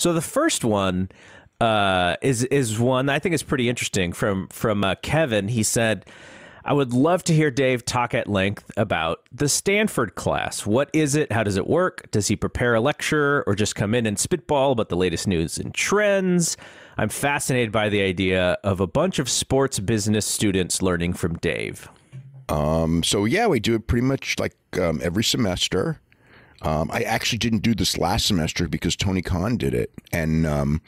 So the first one uh, is is one I think is pretty interesting from from uh, Kevin. He said. I would love to hear Dave talk at length about the Stanford class. What is it? How does it work? Does he prepare a lecture or just come in and spitball about the latest news and trends? I'm fascinated by the idea of a bunch of sports business students learning from Dave. Um, so, yeah, we do it pretty much like um, every semester. Um, I actually didn't do this last semester because Tony Khan did it, and um,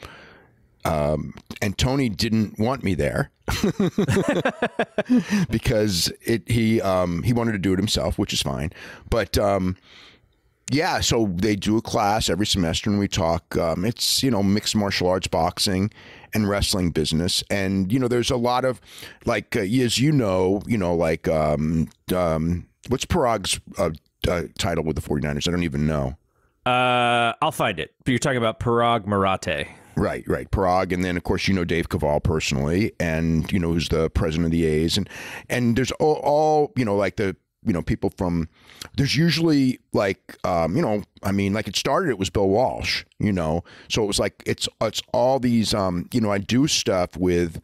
um, and Tony didn't want me there because it he um, he wanted to do it himself, which is fine. But um, yeah, so they do a class every semester, and we talk. Um, it's you know mixed martial arts, boxing, and wrestling business, and you know there's a lot of like uh, as you know, you know like what's Parag's. Uh, uh, title with the 49ers? I don't even know. Uh, I'll find it. But you're talking about Parag Marate. Right, right. Prague, and then of course you know Dave Caval personally, and you know who's the president of the A's, and and there's all, all you know like the you know people from there's usually like um, you know I mean like it started it was Bill Walsh, you know, so it was like it's it's all these um, you know I do stuff with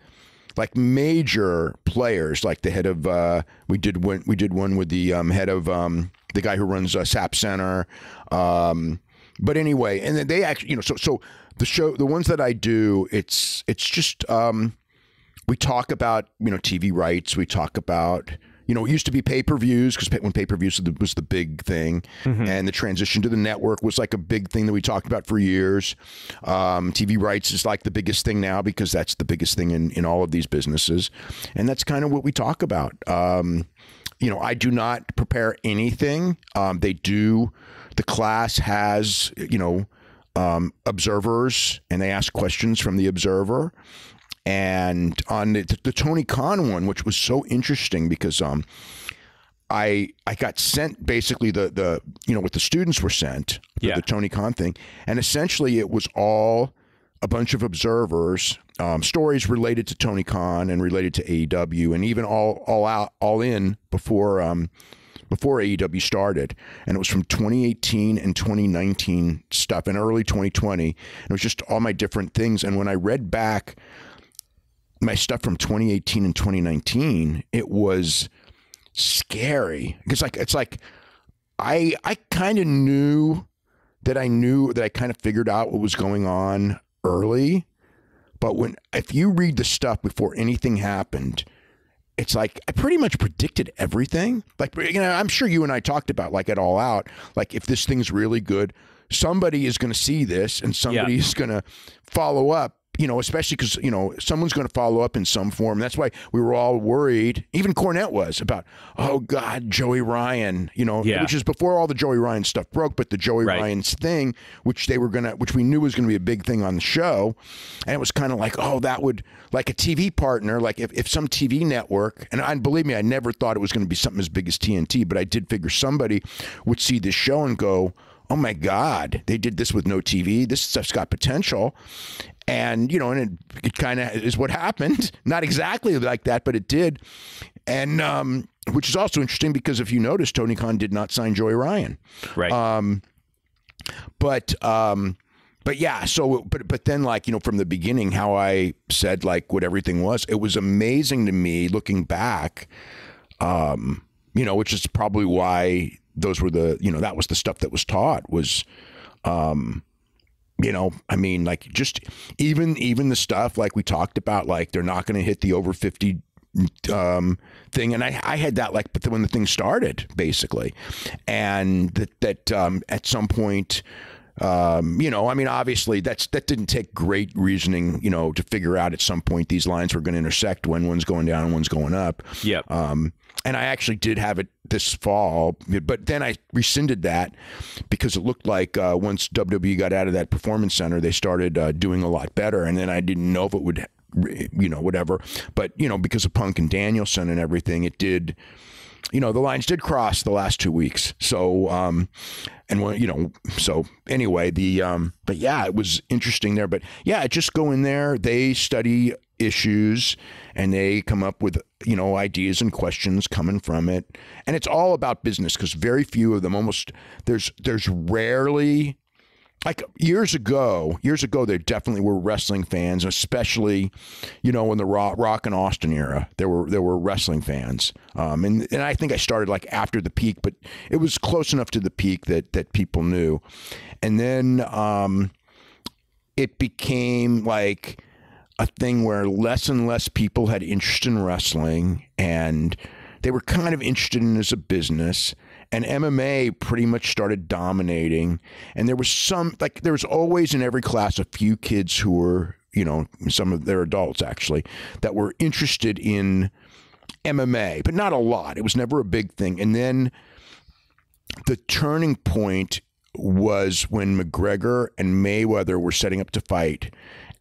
like major players, like the head of uh, we did one we did one with the um, head of um, the guy who runs uh, SAP Center. Um, but anyway, and then they actually, you know, so so the show, the ones that I do, it's it's just um, we talk about you know TV rights, we talk about you know, it used to be pay per views because when pay per views was the big thing, mm-hmm. and the transition to the network was like a big thing that we talked about for years. Um, TV rights is like the biggest thing now because that's the biggest thing in, in all of these businesses. And that's kind of what we talk about. Um, you know, I do not prepare anything. Um, they do, the class has, you know, um, observers and they ask questions from the observer and on the, the Tony Khan one, which was so interesting because um, I I got sent basically the the you know what the students were sent yeah. the, Tony Khan thing, and essentially it was all a bunch of observers um, stories related to Tony Khan and related to AEW and even all all out all in before um, before AEW started, and it was from 2018 and 2019 stuff and early 2020. And it was just all my different things, and when I read back my stuff from 2018 and 2019, it was scary because like it's like I I kind of knew that I knew that I kind of figured out what was going on early, but when if you read the stuff before anything happened, it's like I pretty much predicted everything. Like you know, I'm sure you and I talked about like it all out. Like if this thing's really good, somebody is going to see this and somebody yeah. is going to follow up you know, especially because, you know, someone's going to follow up in some form. That's why we were all worried, even Cornette was, about, oh, God, Joey Ryan, you know, yeah. which is before all the Joey Ryan stuff broke, but the Joey right. Ryan's thing, which they were going to, which we knew was going to be a big thing on the show. And it was kind of like, oh, that would, like a TV partner, like if, if some TV network, and I, believe me, I never thought it was going to be something as big as TNT, but I did figure somebody would see this show and go, oh my God, they did this with no TV. This stuff's got potential. And, you know, and it, it kind of is what happened. Not exactly like that, but it did. And, um, which is also interesting because if you notice, Tony Khan did not sign Joy Ryan. Right. Um, but, um, but yeah, so but but then like you know from the beginning how I said like what everything was, it was amazing to me looking back, um, you know, which is probably why those were the, you know, that was the stuff that was taught was, um, you know, I mean, like just even even the stuff like we talked about, like they're not going to hit the over fifty um, thing, and I, I had that like, but when the thing started, basically, and that that um, at some point, um, you know, I mean, obviously that's that didn't take great reasoning, you know, to figure out at some point these lines were going to intersect when one's going down and one's going up. Yeah. Um, and I actually did have it this fall, but then I rescinded that because it looked like uh, once WWE got out of that performance center, they started uh, doing a lot better, and then I didn't know if it would, you know, whatever. But you know, because of Punk and Danielson and everything, it did. You know, the lines did cross the last two weeks. So, um, and when, you know, so anyway, the, um, but yeah, it was interesting there. But yeah, just go in there. They study issues and they come up with you know ideas and questions coming from it and it's all about business because very few of them almost there's there's rarely like years ago, years ago, there definitely were wrestling fans, especially, you know, in the rock, rock and Austin era, there were there were wrestling fans, um, and and I think I started like after the peak, but it was close enough to the peak that that people knew, and then um, it became like a thing where less and less people had interest in wrestling and they were kind of interested in it as a business and MMA pretty much started dominating and there was some like there was always in every class a few kids who were you know some of their adults actually that were interested in MMA but not a lot it was never a big thing and then the turning point was when McGregor and Mayweather were setting up to fight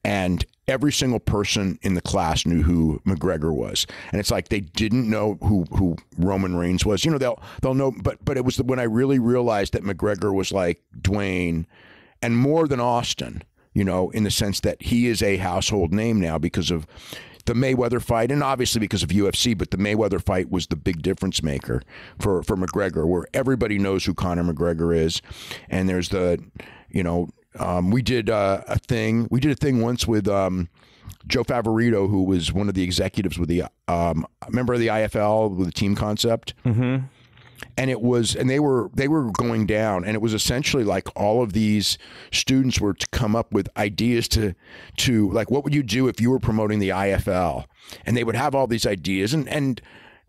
and every single person in the class knew who McGregor was, and it's like they didn't know who who Roman Reigns was. You know, they'll they'll know, but but it was when I really realized that McGregor was like Dwayne, and more than Austin. You know, in the sense that he is a household name now because of the Mayweather fight, and obviously because of UFC, but the Mayweather fight was the big difference maker for for McGregor, where everybody knows who Conor McGregor is, and there's the you know um, we did uh, a thing. We did a thing once with um, Joe Favorito, who was one of the executives with the um, member of the IFL with the team concept. Mm-hmm. And it was, and they were they were going down, and it was essentially like all of these students were to come up with ideas to to like what would you do if you were promoting the IFL, and they would have all these ideas, and and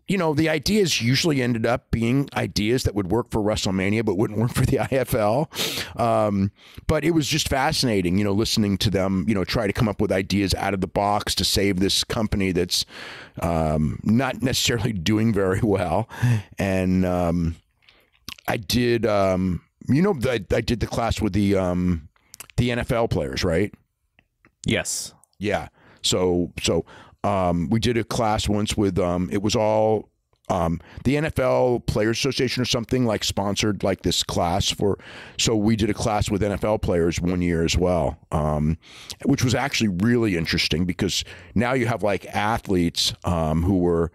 you know, the ideas usually ended up being ideas that would work for WrestleMania, but wouldn't work for the IFL. Um, but it was just fascinating, you know, listening to them, you know, try to come up with ideas out of the box to save this company that's um, not necessarily doing very well. And um, I did, um, you know, I, I, did the class with the um, the NFL players, right? Yes. Yeah. So so um, we did a class once with um, it was all um, the NFL Players Association or something like sponsored like this class for. So we did a class with NFL players one year as well, um, which was actually really interesting because now you have like athletes um, who were,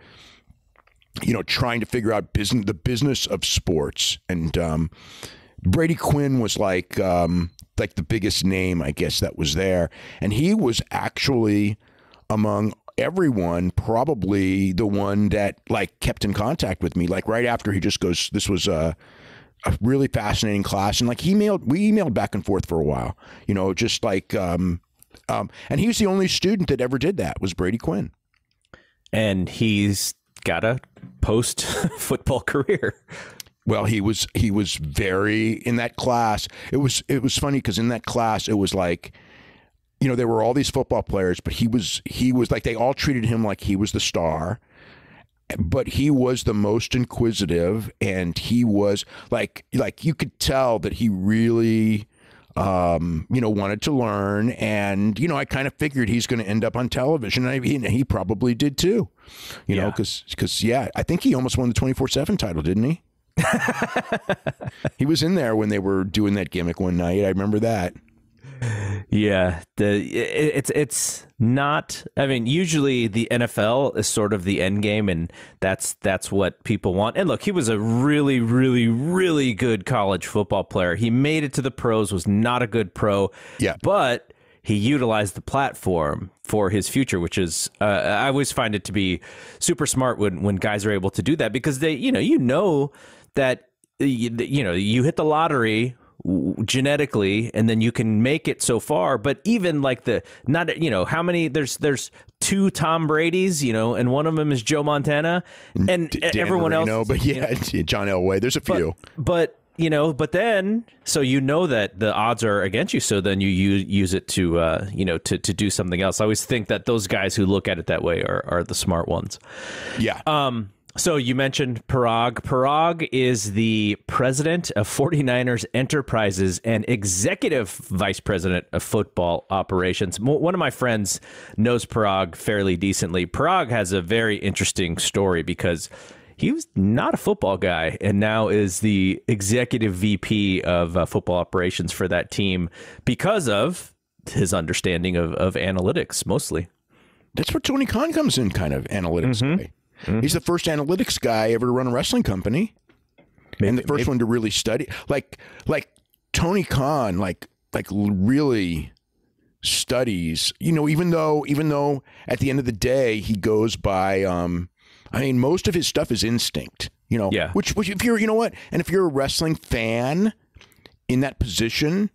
you know, trying to figure out business the business of sports and. Um, Brady Quinn was like um, like the biggest name, I guess, that was there, and he was actually among everyone probably the one that like kept in contact with me. Like right after he just goes, this was a, a really fascinating class, and like he mailed we emailed back and forth for a while. You know, just like, um, um, and he was the only student that ever did that was Brady Quinn, and he's got a post football career. Well, he was he was very in that class. It was it was funny because in that class it was like you know, there were all these football players, but he was he was like they all treated him like he was the star. But he was the most inquisitive, and he was like like you could tell that he really um, you know, wanted to learn. And, you know, I kind of figured he's going to end up on television. I mean, he probably did too, you yeah. know, because, because, yeah, I think he almost won the 24 7 title, didn't he? he was in there when they were doing that gimmick one night. I remember that yeah, the it, it's it's not. I mean, usually the NFL is sort of the end game, and that's that's what people want. And look, he was a really, really, really good college football player. He made it to the pros, was not a good pro. Yeah, but he utilized the platform for his future, which is uh, I always find it to be super smart when when guys are able to do that because they, you know, you know that you know you hit the lottery genetically and then you can make it so far but even like the not you know how many there's there's two Tom Brady's you know and one of them is Joe Montana mm, and Dan everyone Marino, else but yeah you know, John Elway there's a few but, but you know but then so you know that the odds are against you so then you use, use it to uh, you know to, to do something else i always think that those guys who look at it that way are, are the smart ones yeah um so you mentioned Parag. Parag is the president of 49ers Enterprises and executive vice president of football operations. One of my friends knows Parag fairly decently. Parag has a very interesting story because he was not a football guy and now is the executive VP of uh, football operations for that team because of his understanding of, of analytics mostly. That's where Tony Khan comes in, kind of analytics mm -hmm. Mm-hmm. He's the first analytics guy ever to run a wrestling company, maybe, and the first maybe. one to really study. Like like Tony Khan, like like really studies. You know, even though even though at the end of the day he goes by. Um, I mean, most of his stuff is instinct. You know, yeah. Which which if you're you know what, and if you're a wrestling fan in that position.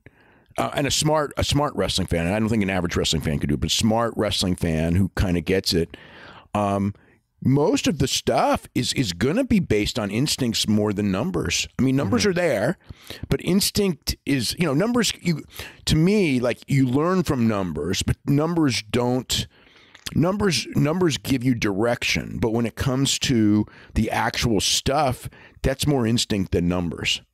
Uh, and a smart a smart wrestling fan, and I don't think an average wrestling fan could do it, but smart wrestling fan who kind of gets it. Um, most of the stuff is is going to be based on instincts more than numbers. I mean, numbers mm -hmm. are there, but instinct is you know numbers. You to me like you learn from numbers, but numbers don't. Numbers numbers give you direction, but when it comes to the actual stuff, that's more instinct than numbers.